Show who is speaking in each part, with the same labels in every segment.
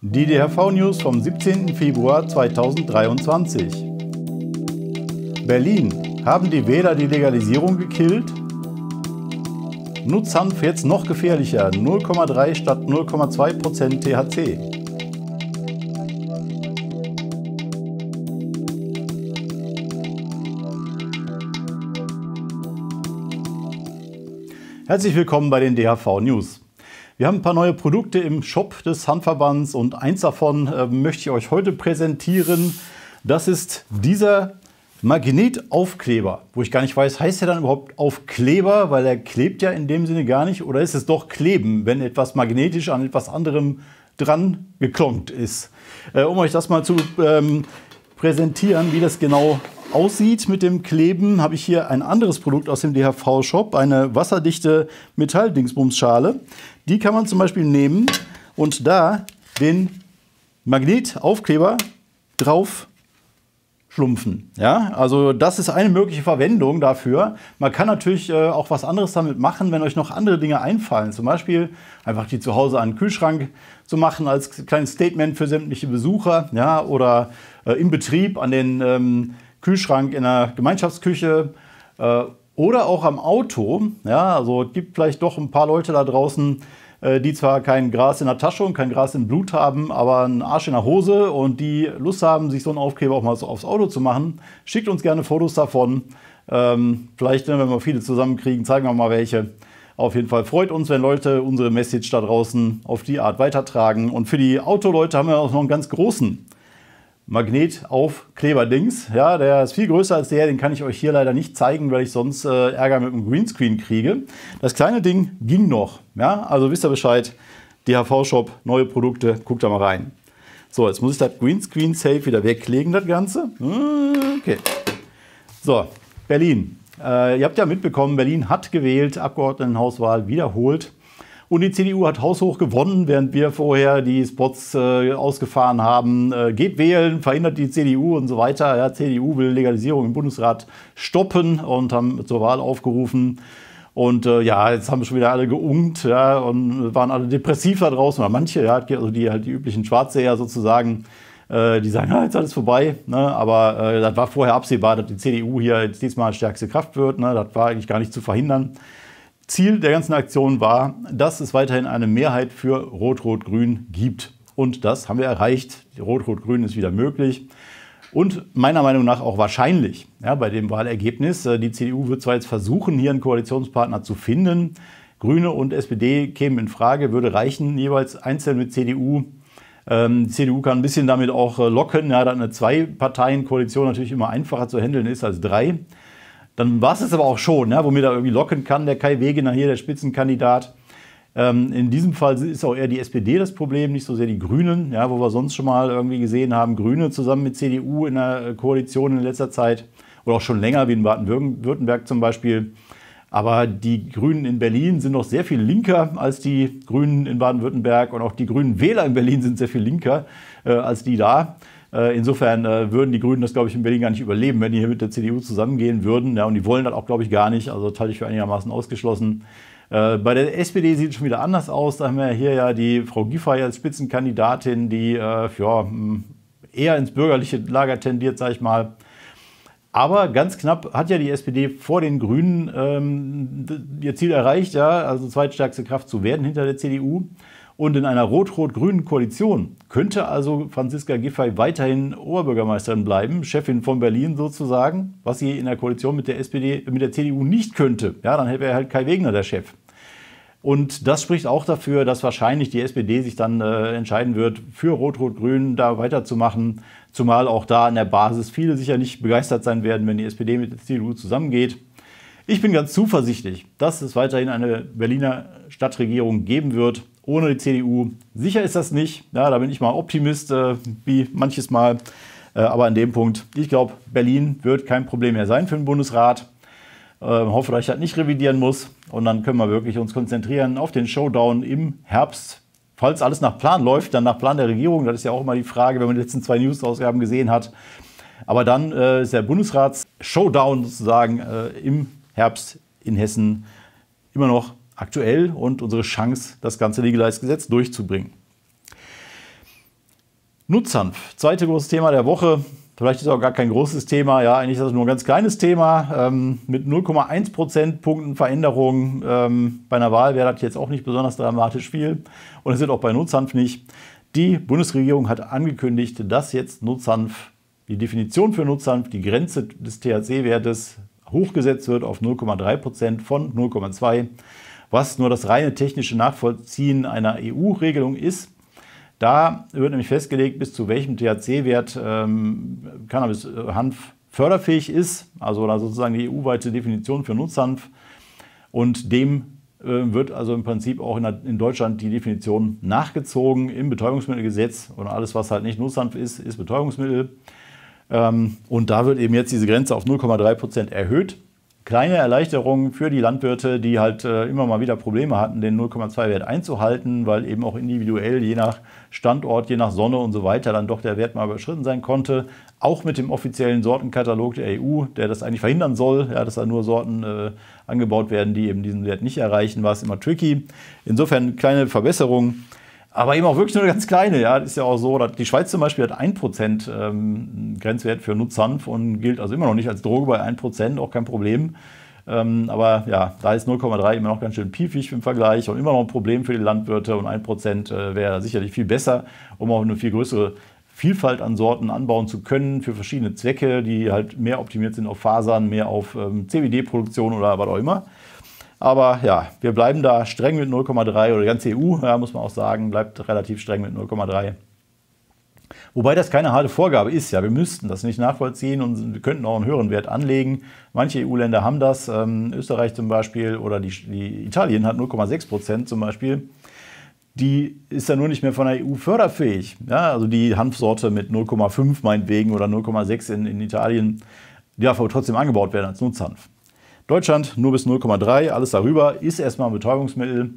Speaker 1: Die DHV-News vom 17. Februar 2023. Berlin. Haben die Wähler die Legalisierung gekillt? Nutzhanf jetzt noch gefährlicher. 0,3 statt 0,2% THC. Herzlich willkommen bei den DHV News. Wir haben ein paar neue Produkte im Shop des Handverbands und eins davon äh, möchte ich euch heute präsentieren. Das ist dieser Magnetaufkleber, wo ich gar nicht weiß, heißt er dann überhaupt Aufkleber, weil er klebt ja in dem Sinne gar nicht oder ist es doch kleben, wenn etwas magnetisch an etwas anderem dran geklonkt ist. Äh, um euch das mal zu ähm, präsentieren, wie das genau aussieht mit dem Kleben, habe ich hier ein anderes Produkt aus dem DHV-Shop, eine wasserdichte Metalldingsbumsschale. Die kann man zum Beispiel nehmen und da den Magnetaufkleber drauf schlumpfen. Ja? Also das ist eine mögliche Verwendung dafür. Man kann natürlich äh, auch was anderes damit machen, wenn euch noch andere Dinge einfallen. Zum Beispiel einfach die zu Hause an den Kühlschrank zu machen als kleines Statement für sämtliche Besucher. Ja? Oder äh, im Betrieb an den ähm, Kühlschrank in der Gemeinschaftsküche. Äh, oder auch am Auto. Ja? Also es gibt vielleicht doch ein paar Leute da draußen, äh, die zwar kein Gras in der Tasche und kein Gras im Blut haben, aber einen Arsch in der Hose und die Lust haben, sich so einen Aufkleber auch mal so aufs Auto zu machen. Schickt uns gerne Fotos davon. Ähm, vielleicht, ne, wenn wir viele zusammenkriegen, zeigen wir mal welche. Auf jeden Fall freut uns, wenn Leute unsere Message da draußen auf die Art weitertragen. Und für die Autoleute haben wir auch noch einen ganz großen Magnet auf Ja, der ist viel größer als der, den kann ich euch hier leider nicht zeigen, weil ich sonst äh, Ärger mit dem Greenscreen kriege. Das kleine Ding ging noch. Ja, also wisst ihr Bescheid, DHV-Shop, neue Produkte, guckt da mal rein. So, jetzt muss ich das Greenscreen Safe wieder weglegen, das Ganze. Okay. So, Berlin. Äh, ihr habt ja mitbekommen, Berlin hat gewählt, Abgeordnetenhauswahl wiederholt. Und die CDU hat haushoch gewonnen, während wir vorher die Spots äh, ausgefahren haben. Äh, geht wählen, verhindert die CDU und so weiter. Ja, CDU will Legalisierung im Bundesrat stoppen und haben zur Wahl aufgerufen. Und äh, ja, jetzt haben schon wieder alle geungt ja, und waren alle depressiv da draußen. Oder manche, ja, also die, halt die üblichen Schwarzseher sozusagen, äh, die sagen, ja, ah, jetzt alles vorbei. Ne? Aber äh, das war vorher absehbar, dass die CDU hier jetzt diesmal stärkste Kraft wird. Ne? Das war eigentlich gar nicht zu verhindern. Ziel der ganzen Aktion war, dass es weiterhin eine Mehrheit für Rot-Rot-Grün gibt. Und das haben wir erreicht. Rot-Rot-Grün ist wieder möglich. Und meiner Meinung nach auch wahrscheinlich ja, bei dem Wahlergebnis. Äh, die CDU wird zwar jetzt versuchen, hier einen Koalitionspartner zu finden. Grüne und SPD kämen in Frage, würde reichen, jeweils einzeln mit CDU. Ähm, die CDU kann ein bisschen damit auch äh, locken, ja, da eine Zwei-Parteien-Koalition natürlich immer einfacher zu handeln ist als drei. Dann war es es aber auch schon, ne, wo mir da irgendwie locken kann, der Kai Wegener hier, der Spitzenkandidat. Ähm, in diesem Fall ist auch eher die SPD das Problem, nicht so sehr die Grünen, ja, wo wir sonst schon mal irgendwie gesehen haben, Grüne zusammen mit CDU in der äh, Koalition in letzter Zeit oder auch schon länger, wie in Baden-Württemberg zum Beispiel. Aber die Grünen in Berlin sind noch sehr viel linker als die Grünen in Baden-Württemberg und auch die Grünen Wähler in Berlin sind sehr viel linker äh, als die da. Äh, insofern äh, würden die Grünen das, glaube ich, in Berlin gar nicht überleben, wenn die hier mit der CDU zusammengehen würden. Ja, und die wollen das auch, glaube ich, gar nicht. Also das halte ich für einigermaßen ausgeschlossen. Äh, bei der SPD sieht es schon wieder anders aus. Da haben wir hier ja die Frau Giffey als Spitzenkandidatin, die ja, hm, eher ins bürgerliche Lager tendiert, sage ich mal. Aber ganz knapp hat ja die SPD vor den Grünen ähm, ihr Ziel erreicht, ja, also zweitstärkste Kraft zu werden hinter der CDU. Und in einer rot-rot-grünen Koalition könnte also Franziska Giffey weiterhin Oberbürgermeisterin bleiben, Chefin von Berlin sozusagen, was sie in der Koalition mit der SPD, mit der CDU nicht könnte. Ja, dann wäre halt Kai Wegner der Chef. Und das spricht auch dafür, dass wahrscheinlich die SPD sich dann äh, entscheiden wird, für Rot-Rot-Grün da weiterzumachen. Zumal auch da an der Basis viele sicher nicht begeistert sein werden, wenn die SPD mit der CDU zusammengeht. Ich bin ganz zuversichtlich, dass es weiterhin eine Berliner Stadtregierung geben wird ohne die CDU. Sicher ist das nicht. Ja, da bin ich mal Optimist, äh, wie manches Mal. Äh, aber an dem Punkt, ich glaube, Berlin wird kein Problem mehr sein für den Bundesrat. Äh, hoffe, dass ich das nicht revidieren muss. Und dann können wir wirklich uns konzentrieren auf den Showdown im Herbst. Falls alles nach Plan läuft, dann nach Plan der Regierung. Das ist ja auch immer die Frage, wenn man die letzten zwei News-Ausgaben gesehen hat. Aber dann äh, ist der Bundesrats-Showdown sozusagen äh, im Herbst in Hessen immer noch aktuell und unsere Chance, das ganze Legalize-Gesetz durchzubringen. Nutzhanf, zweite großes Thema der Woche. Vielleicht ist es auch gar kein großes Thema, ja, eigentlich ist das nur ein ganz kleines Thema. Ähm, mit 0,1 Prozentpunkten Veränderung ähm, bei einer Wahl wäre das jetzt auch nicht besonders dramatisch viel. Und es sind auch bei Nutzhanf nicht. Die Bundesregierung hat angekündigt, dass jetzt Nutzhanf, die Definition für Nutzhanf, die Grenze des THC-Wertes hochgesetzt wird auf 0,3 Prozent von 0,2 was nur das reine technische Nachvollziehen einer EU-Regelung ist. Da wird nämlich festgelegt, bis zu welchem THC-Wert ähm, Cannabis-Hanf äh, förderfähig ist, also sozusagen die EU-weite Definition für Nutzhanf. Und dem äh, wird also im Prinzip auch in, Deutschland die Definition nachgezogen im Betäubungsmittelgesetz Und alles, was halt nicht Nutzhanf ist, ist Betäubungsmittel. Ähm, und da wird eben jetzt diese Grenze auf 0,3 Prozent erhöht kleine Erleichterung für die Landwirte, die halt äh, immer mal wieder Probleme hatten, den 0,2-Wert einzuhalten, weil eben auch individuell, je nach Standort, je nach Sonne und so weiter, dann doch der Wert mal überschritten sein konnte. Auch mit dem offiziellen Sortenkatalog der EU, der das eigentlich verhindern soll, ja, dass da nur Sorten äh, angebaut werden, die eben diesen Wert nicht erreichen, war es immer tricky. Insofern kleine Verbesserung. Aber eben auch wirklich nur eine ganz kleine. Ja, das ist ja auch so. Die Schweiz zum Beispiel hat 1% ähm, Grenzwert für Nutzhanf und gilt also immer noch nicht als Droge bei 1%, auch kein Problem. Ähm, aber ja, da ist 0,3 immer noch ganz schön piefig im Vergleich und immer noch ein Problem für die Landwirte. Und 1% äh, wäre sicherlich viel besser, um auch eine viel größere Vielfalt an Sorten anbauen zu können für verschiedene Zwecke, die halt mehr optimiert sind auf Fasern, mehr auf ähm, CBD-Produktion oder was auch immer. Aber ja, wir bleiben da streng mit 0,3 oder die ganze EU, ja, muss man auch sagen, bleibt relativ streng mit 0,3. Wobei das keine harte Vorgabe ist, ja, wir müssten das nicht nachvollziehen und wir könnten auch einen höheren Wert anlegen. Manche EU-Länder haben das, ähm, Österreich zum Beispiel oder die, die Italien hat 0,6 Prozent zum Beispiel. Die ist ja nur nicht mehr von der EU förderfähig. Ja, also die Hanfsorte mit 0,5 meinetwegen oder 0,6 in, in Italien, die darf aber trotzdem angebaut werden als Nutzhanf. Deutschland nur bis 0,3, alles darüber ist erstmal ein Betäubungsmittel.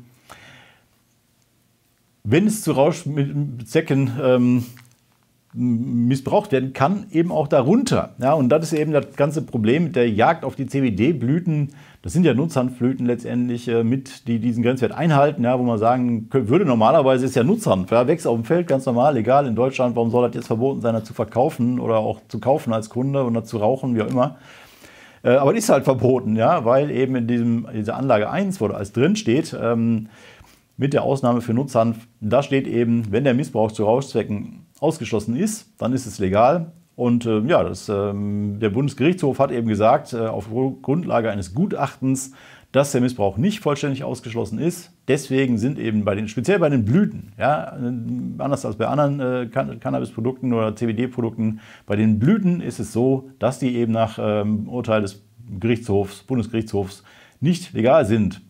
Speaker 1: Wenn es zu Rauschzwecken ähm, missbraucht werden kann, eben auch darunter. Ja, und das ist eben das ganze Problem mit der Jagd auf die CBD-Blüten. Das sind ja Nutzhandflöten letztendlich äh, mit, die diesen Grenzwert einhalten, ja, wo man sagen würde, normalerweise ist ja Nutzhand, ja, wächst auf dem Feld ganz normal, legal in Deutschland, warum soll das jetzt verboten sein, das zu verkaufen oder auch zu kaufen als Kunde oder zu rauchen, wie auch immer. Äh, aber die ist halt verboten, ja, weil eben in diesem, dieser Anlage 1, wo da alles drinsteht, ähm, mit der Ausnahme für Nutzhanf, da steht eben, wenn der Missbrauch zu Rauschzwecken ausgeschlossen ist, dann ist es legal. Und äh, ja, das, ähm, der Bundesgerichtshof hat eben gesagt, äh, auf Grundlage eines Gutachtens dass der Missbrauch nicht vollständig ausgeschlossen ist. Deswegen sind eben bei den, speziell bei den Blüten, ja, anders als bei anderen äh, Cannabisprodukten oder CBD-Produkten, bei den Blüten ist es so, dass die eben nach ähm, Urteil des Gerichtshofs, Bundesgerichtshofs nicht legal sind.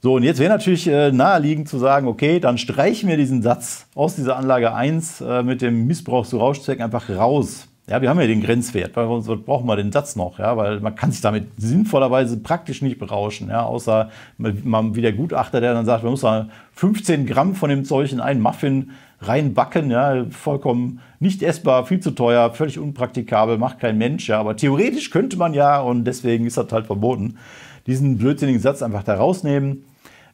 Speaker 1: So, und jetzt wäre natürlich äh, naheliegend zu sagen, okay, dann streichen wir diesen Satz aus dieser Anlage 1 äh, mit dem Missbrauch zu Rauschzwecken einfach raus. Ja, wir haben ja den Grenzwert, weil wir brauchen wir den Satz noch, ja, weil man kann sich damit sinnvollerweise praktisch nicht berauschen, ja, außer man wie der Gutachter, der dann sagt, man muss da 15 Gramm von dem Zeug in einen Muffin reinbacken, ja, vollkommen nicht essbar, viel zu teuer, völlig unpraktikabel, macht kein Mensch, ja, aber theoretisch könnte man ja und deswegen ist das halt verboten, diesen blödsinnigen Satz einfach da rausnehmen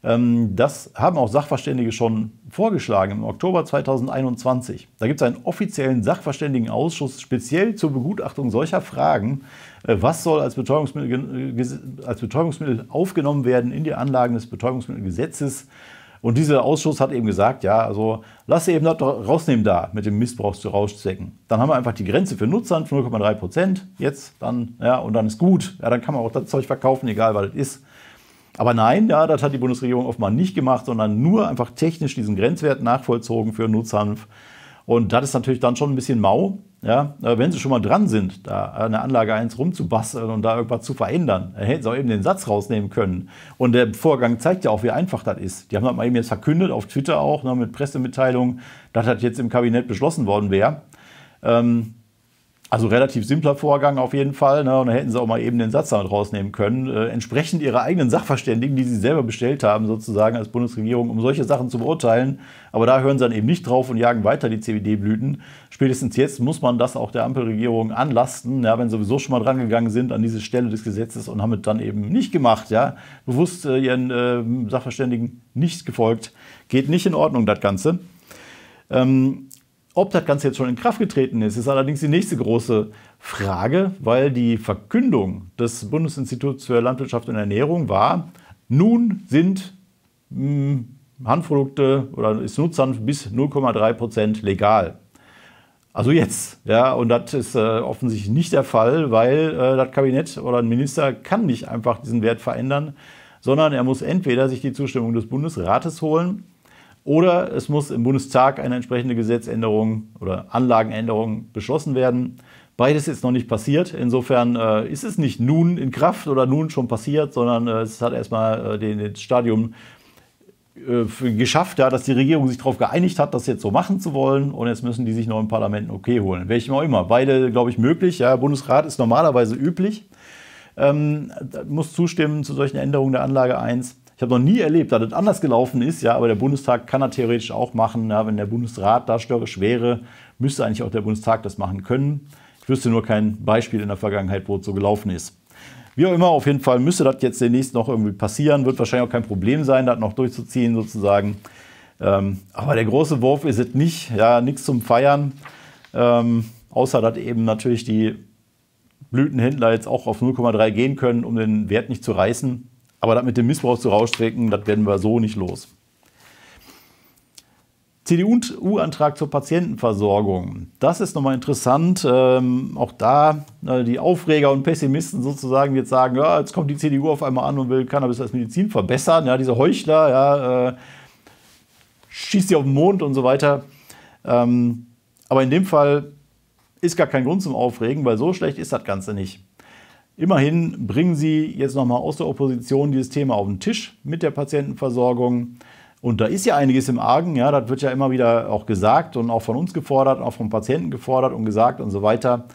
Speaker 1: ähm, das haben auch Sachverständige schon vorgeschlagen im Oktober 2021. Da gibt es einen offiziellen Sachverständigenausschuss speziell zur Begutachtung solcher Fragen. Äh, was soll als Betäubungsmittel, äh, als Betäubungsmittel aufgenommen werden in die Anlagen des Betäubungsmittelgesetzes? Und dieser Ausschuss hat eben gesagt, ja, also lass sie eben das rausnehmen da mit dem Missbrauch zu Rauschzwecken. Dann haben wir einfach die Grenze für Nutzern von 0,3 Prozent jetzt, dann, ja, und dann ist gut. Ja, dann kann man auch das Zeug verkaufen, egal was es ist. Aber nein, ja, das hat die Bundesregierung offenbar nicht gemacht, sondern nur einfach technisch diesen Grenzwert nachvollzogen für Nutzhanf. Und das ist natürlich dann schon ein bisschen mau, ja, wenn sie schon mal dran sind, da eine Anlage 1 rumzubasteln und da irgendwas zu verändern, dann hätten sie auch eben den Satz rausnehmen können. Und der Vorgang zeigt ja auch, wie einfach das ist. Die haben das mal eben jetzt verkündet, auf Twitter auch, ne, mit Pressemitteilungen, dass das jetzt im Kabinett beschlossen worden wäre. Ähm, also relativ simpler Vorgang auf jeden Fall. Ne? Und da hätten sie auch mal eben den Satz damit rausnehmen können. Äh, entsprechend ihrer eigenen Sachverständigen, die sie selber bestellt haben, sozusagen als Bundesregierung, um solche Sachen zu beurteilen. Aber da hören sie dann eben nicht drauf und jagen weiter die CBD-Blüten. Spätestens jetzt muss man das auch der Ampelregierung anlasten, ja, wenn sie sowieso schon mal drangegangen sind an diese Stelle des Gesetzes und haben es dann eben nicht gemacht. Ja? Bewusst äh, ihren äh, Sachverständigen nicht gefolgt. Geht nicht in Ordnung, das Ganze. Ähm, ob das Ganze jetzt schon in Kraft getreten ist, ist allerdings die nächste große Frage, weil die Verkündung des Bundesinstituts für Landwirtschaft und Ernährung war, nun sind hm, Handprodukte oder ist Nutzhanf bis 0,3 Prozent legal. Also jetzt, ja, und das ist äh, offensichtlich nicht der Fall, weil äh, das Kabinett oder ein Minister kann nicht einfach diesen Wert verändern, sondern er muss entweder sich die Zustimmung des Bundesrates holen oder es muss im Bundestag eine entsprechende Gesetzänderung oder Anlagenänderung beschlossen werden. Beides ist noch nicht passiert. Insofern äh, ist es nicht nun in Kraft oder nun schon passiert, sondern äh, es hat erstmal äh, den, den Stadium äh, geschafft, ja, dass die Regierung sich darauf geeinigt hat, das jetzt so machen zu wollen. Und jetzt müssen die sich noch im Parlament Okay holen. Welchem auch immer. Beide, glaube ich, möglich. Ja, Bundesrat ist normalerweise üblich. Ähm, muss zustimmen zu solchen Änderungen der Anlage 1. Ich habe noch nie erlebt, dass das anders gelaufen ist, ja, aber der Bundestag kann das theoretisch auch machen. Ja, wenn der Bundesrat da störrisch wäre, müsste eigentlich auch der Bundestag das machen können. Ich wüsste nur kein Beispiel in der Vergangenheit, wo es so gelaufen ist. Wie auch immer, auf jeden Fall müsste das jetzt demnächst noch irgendwie passieren. Wird wahrscheinlich auch kein Problem sein, das noch durchzuziehen sozusagen. Ähm, aber der große Wurf ist es nicht. Ja, nichts zum Feiern. Ähm, außer dass eben natürlich die Blütenhändler jetzt auch auf 0,3 gehen können, um den Wert nicht zu reißen. Aber das mit dem Missbrauch zu rausstrecken, das werden wir so nicht los. CDU-Antrag zur Patientenversorgung. Das ist nochmal interessant. Ähm, auch da äh, die Aufreger und Pessimisten sozusagen jetzt sagen, ja, jetzt kommt die CDU auf einmal an und will Cannabis als Medizin verbessern. Ja, diese Heuchler, ja, äh, schießt die auf den Mond und so weiter. Ähm, aber in dem Fall ist gar kein Grund zum Aufregen, weil so schlecht ist das Ganze nicht. Immerhin bringen Sie jetzt nochmal aus der Opposition dieses Thema auf den Tisch mit der Patientenversorgung. Und da ist ja einiges im Argen, ja, das wird ja immer wieder auch gesagt und auch von uns gefordert, auch vom Patienten gefordert und gesagt und so weiter.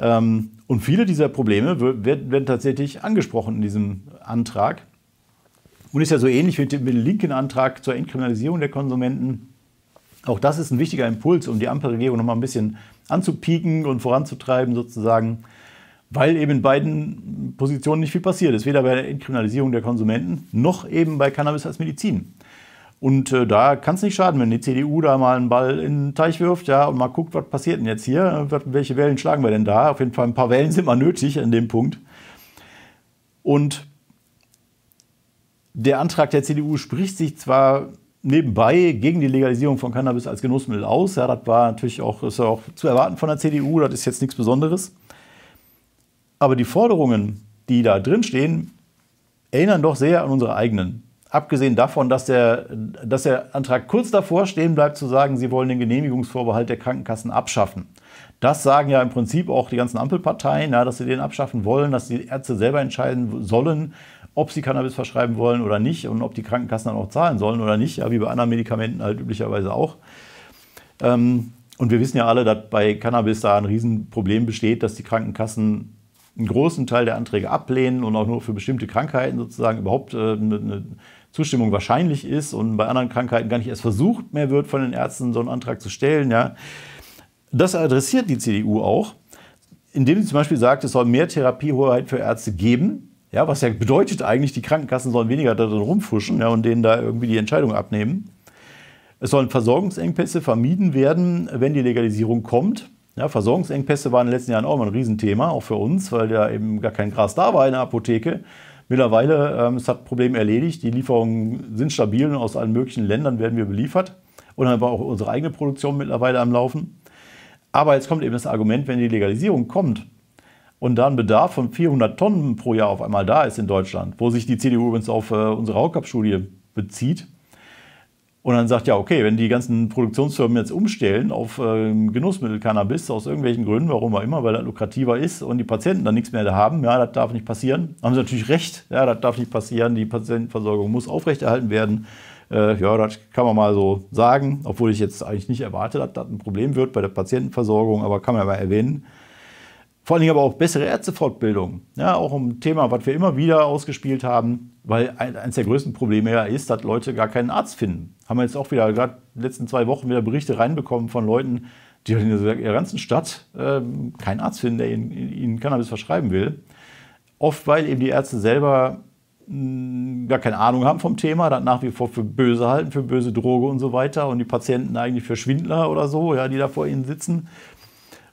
Speaker 1: Ähm, und viele dieser Probleme werden tatsächlich angesprochen in diesem Antrag. Und ist ja so ähnlich wie mit dem linken Antrag zur Entkriminalisierung der Konsumenten. Auch das ist ein wichtiger Impuls, um die Ampelregierung nochmal ein bisschen anzupieken und voranzutreiben sozusagen weil eben in beiden Positionen nicht viel passiert ist, weder bei der Entkriminalisierung der Konsumenten noch eben bei Cannabis als Medizin. Und äh, da kann es nicht schaden, wenn die CDU da mal einen Ball in den Teich wirft, ja, und mal guckt, was passiert denn jetzt hier, welche Wellen schlagen wir denn da? Auf jeden Fall ein paar Wellen sind mal nötig an dem Punkt. Und der Antrag der CDU spricht sich zwar nebenbei gegen die Legalisierung von Cannabis als Genussmittel aus. Ja, das war natürlich auch, ist auch zu erwarten von der CDU, das ist jetzt nichts Besonderes. Aber die Forderungen, die da drin stehen, erinnern doch sehr an unsere eigenen. Abgesehen davon, dass der, dass der Antrag kurz davor stehen bleibt, zu sagen, sie wollen den Genehmigungsvorbehalt der Krankenkassen abschaffen. Das sagen ja im Prinzip auch die ganzen Ampelparteien, ja, dass sie den abschaffen wollen, dass die Ärzte selber entscheiden sollen, ob sie Cannabis verschreiben wollen oder nicht und ob die Krankenkassen dann auch zahlen sollen oder nicht, ja, wie bei anderen Medikamenten halt üblicherweise auch. Ähm, und wir wissen ja alle, dass bei Cannabis da ein Riesenproblem besteht, dass die Krankenkassen einen großen Teil der Anträge ablehnen und auch nur für bestimmte Krankheiten sozusagen überhaupt äh, eine Zustimmung wahrscheinlich ist und bei anderen Krankheiten gar nicht erst versucht mehr wird, von den Ärzten so einen Antrag zu stellen. Ja. Das adressiert die CDU auch, indem sie zum Beispiel sagt, es soll mehr Therapiehoheit für Ärzte geben. Ja, was ja bedeutet eigentlich, die Krankenkassen sollen weniger da drin rumfuschen ja, und denen da irgendwie die Entscheidung abnehmen. Es sollen Versorgungsengpässe vermieden werden, wenn die Legalisierung kommt. Ja, Versorgungsengpässe waren in den letzten Jahren auch immer ein Riesenthema, auch für uns, weil ja eben gar kein Gras da war in der Apotheke. Mittlerweile ähm, ist das Problem erledigt. Die Lieferungen sind stabil und aus allen möglichen Ländern werden wir beliefert. Und dann war auch unsere eigene Produktion mittlerweile am Laufen. Aber jetzt kommt eben das Argument, wenn die Legalisierung kommt und da ein Bedarf von 400 Tonnen pro Jahr auf einmal da ist in Deutschland, wo sich die CDU übrigens auf äh, unsere Haukap-Studie bezieht, und dann sagt, ja, okay, wenn die ganzen Produktionsfirmen jetzt umstellen auf ähm, Genussmittel Cannabis aus irgendwelchen Gründen, warum auch immer, weil das lukrativer ist und die Patienten dann nichts mehr da haben, ja, das darf nicht passieren. Haben sie natürlich recht, ja, das darf nicht passieren, die Patientenversorgung muss aufrechterhalten werden. Äh, ja, das kann man mal so sagen, obwohl ich jetzt eigentlich nicht erwarte, dass das ein Problem wird bei der Patientenversorgung, aber kann man ja mal erwähnen. Vor allen Dingen aber auch bessere Ärztefortbildung. Ja, auch ein Thema, was wir immer wieder ausgespielt haben, weil eines der größten Probleme ja ist, dass Leute gar keinen Arzt finden. Haben wir jetzt auch wieder, gerade in den letzten zwei Wochen, wieder Berichte reinbekommen von Leuten, die halt in der ganzen Stadt ähm, keinen Arzt finden, der ihnen, ihnen Cannabis verschreiben will. Oft, weil eben die Ärzte selber mm, gar keine Ahnung haben vom Thema, dann nach wie vor für böse halten, für böse Droge und so weiter und die Patienten eigentlich für Schwindler oder so, ja, die da vor ihnen sitzen.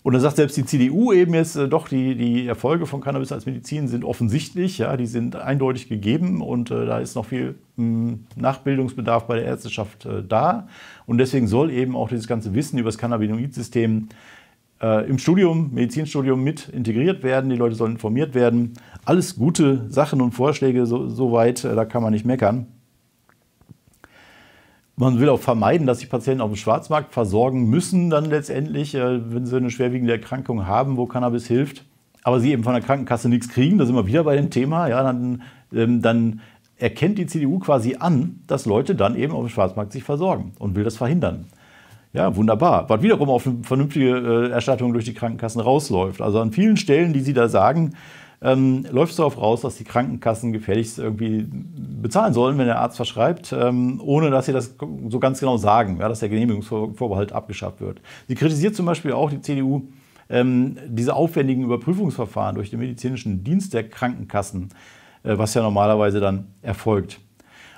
Speaker 1: Und dann sagt selbst die CDU eben jetzt äh, doch, die, die Erfolge von Cannabis als Medizin sind offensichtlich, ja, die sind eindeutig gegeben und äh, da ist noch viel mh, hm, Nachbildungsbedarf bei der Ärzteschaft äh, da. Und deswegen soll eben auch dieses ganze Wissen über das Cannabinoid-System äh, im Studium, Medizinstudium mit integriert werden. Die Leute sollen informiert werden. Alles gute Sachen und Vorschläge soweit, so äh, da kann man nicht meckern man will auch vermeiden, dass sich Patienten auf dem Schwarzmarkt versorgen müssen, dann letztendlich, äh, wenn sie eine schwerwiegende Erkrankung haben, wo Cannabis hilft, aber sie eben von der Krankenkasse nichts kriegen, da sind wir wieder bei dem Thema, ja, dann, ähm, dann erkennt die CDU quasi an, dass Leute dann eben auf dem Schwarzmarkt sich versorgen und will das verhindern. Ja, wunderbar. Was wiederum auf eine vernünftige äh, Erstattung durch die Krankenkassen rausläuft. Also an vielen Stellen, die Sie da sagen, ähm, läuft es darauf raus, dass die Krankenkassen gefälligst irgendwie bezahlen sollen, wenn der Arzt verschreibt, ähm, ohne dass sie das so ganz genau sagen, ja, dass der Genehmigungsvorbehalt abgeschafft wird. Sie kritisiert zum Beispiel auch die CDU, ähm, diese aufwendigen Überprüfungsverfahren durch den medizinischen Dienst der Krankenkassen, äh, was ja normalerweise dann erfolgt.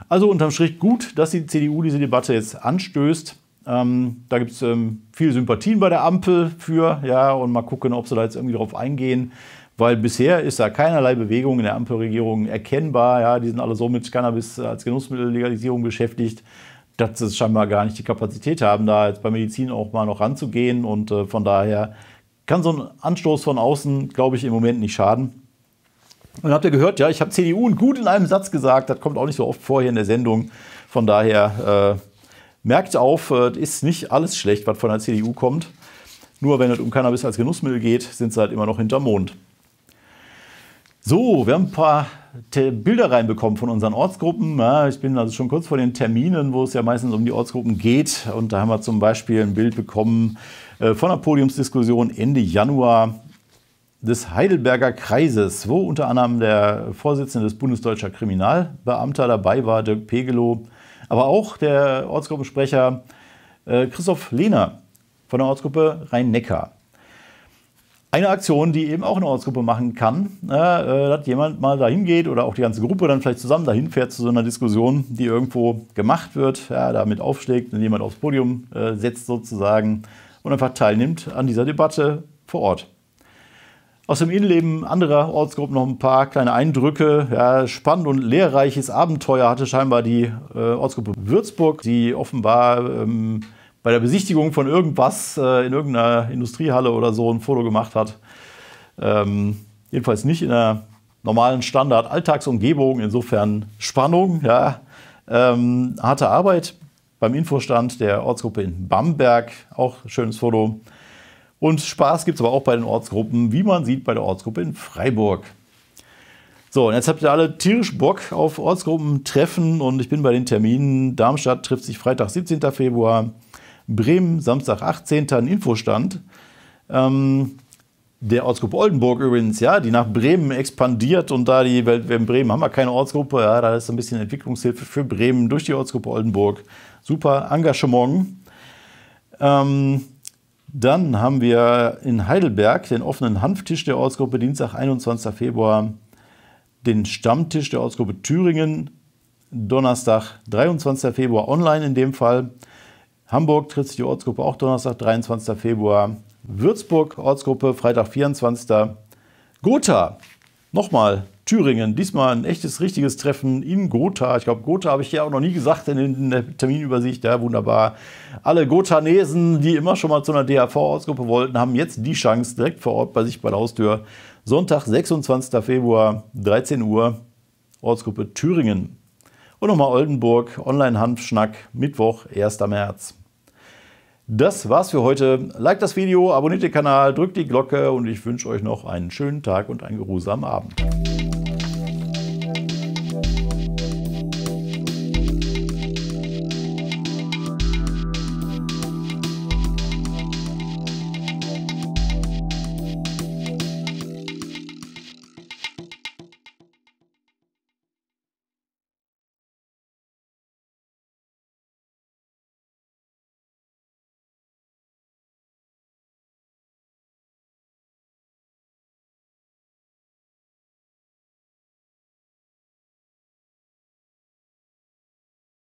Speaker 1: Also unterm Strich gut, dass die CDU diese Debatte jetzt anstößt. Ähm, da gibt es ähm, viel Sympathien bei der Ampel für, ja, und mal gucken, ob sie da jetzt irgendwie drauf eingehen weil bisher ist da keinerlei Bewegung in der Ampelregierung erkennbar. Ja, die sind alle so mit Cannabis als Genussmittellegalisierung beschäftigt, dass sie scheinbar gar nicht die Kapazität haben, da jetzt bei Medizin auch mal noch ranzugehen. Und äh, von daher kann so ein Anstoß von außen, glaube ich, im Moment nicht schaden. Und habt ihr gehört, ja, ich habe CDU und gut in einem Satz gesagt, das kommt auch nicht so oft vor hier in der Sendung. Von daher äh, merkt auf, äh, ist nicht alles schlecht, was von der CDU kommt. Nur wenn es um Cannabis als Genussmittel geht, sind sie halt immer noch hinterm Mond. So, wir haben ein paar Bilder reinbekommen von unseren Ortsgruppen. Ja, ich bin also schon kurz vor den Terminen, wo es ja meistens um die Ortsgruppen geht. Und da haben wir zum Beispiel ein Bild bekommen äh, von der Podiumsdiskussion Ende Januar des Heidelberger Kreises, wo unter anderem der Vorsitzende des Bundesdeutscher Kriminalbeamter dabei war, Dirk Pegelow, aber auch der Ortsgruppensprecher äh, Christoph Lehner von der Ortsgruppe Rhein-Neckar eine Aktion, die eben auch eine Ortsgruppe machen kann, ne, äh, dass jemand mal dahin geht oder auch die ganze Gruppe dann vielleicht zusammen dahin fährt zu so einer Diskussion, die irgendwo gemacht wird, ja, damit aufschlägt und jemand aufs Podium äh, setzt sozusagen und einfach teilnimmt an dieser Debatte vor Ort. Aus dem Innenleben anderer Ortsgruppen noch ein paar kleine Eindrücke. Ja, spannend und lehrreiches Abenteuer hatte scheinbar die äh, Ortsgruppe Würzburg, die offenbar ähm, bei der Besichtigung von irgendwas äh, in irgendeiner Industriehalle oder so ein Foto gemacht hat. Ähm, jedenfalls nicht in einer normalen Standard-Alltagsumgebung, insofern Spannung, ja, ähm, harte Arbeit beim Infostand der Ortsgruppe in Bamberg, auch schönes Foto. Und Spaß gibt es aber auch bei den Ortsgruppen, wie man sieht bei der Ortsgruppe in Freiburg. So, und jetzt habt ihr alle tierisch Bock auf Ortsgruppentreffen und ich bin bei den Terminen. Darmstadt trifft sich Freitag, 17. Februar. Bremen, Samstag 18. ein Infostand. Ähm, der Ortsgruppe Oldenburg übrigens, ja, die nach Bremen expandiert und da die, weil in Bremen haben wir keine Ortsgruppe, ja, da ist ein bisschen Entwicklungshilfe für Bremen durch die Ortsgruppe Oldenburg. Super Engagement. Ähm, dann haben wir in Heidelberg den offenen Hanftisch der Ortsgruppe Dienstag, 21. Februar, den Stammtisch der Ortsgruppe Thüringen, Donnerstag, 23. Februar online in dem Fall. Hamburg tritt sich die Ortsgruppe auch Donnerstag, 23. Februar. Würzburg, Ortsgruppe, Freitag, 24. Gotha, nochmal Thüringen, diesmal ein echtes, richtiges Treffen in Gotha. Ich glaube, Gotha habe ich ja auch noch nie gesagt in der Terminübersicht. Ja, wunderbar. Alle Gothanesen, die immer schon mal zu einer DHV-Ortsgruppe wollten, haben jetzt die Chance direkt vor Ort bei sich bei der Haustür. Sonntag, 26. Februar, 13 Uhr, Ortsgruppe Thüringen. Und nochmal Oldenburg, Online-Hanfschnack, Mittwoch, 1. März. Das war's für heute. Like das Video, abonniert den Kanal, drückt die Glocke und ich wünsche euch noch einen schönen Tag und einen geruhsamen Abend.